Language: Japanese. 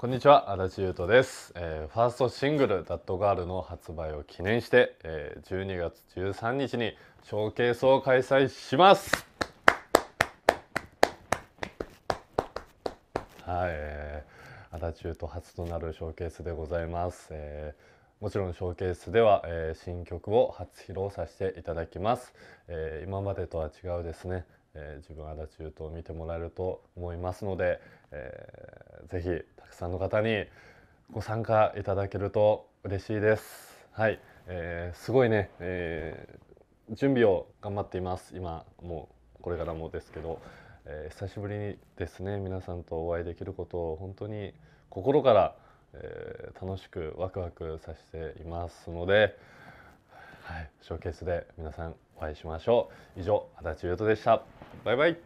こんにちは足立優斗です、えー、ファーストシングル「ダットガールの発売を記念して、えー、12月13日にショーケースを開催しますはい、えー、足立優斗初となるショーケースでございます、えー、もちろんショーケースでは、えー、新曲を初披露させていただきます、えー、今までとは違うですねえー、自分足立優斗を見てもらえると思いますので、えー、ぜひくさんの方にご参加いただけると嬉しいです。はい、えー、すごいね、えー、準備を頑張っています。今もうこれからもですけど、えー、久しぶりにですね皆さんとお会いできることを本当に心から、えー、楽しくワクワクさせていますので、はい、ショーケースで皆さんお会いしましょう。以上足立優斗でした。バイバイ。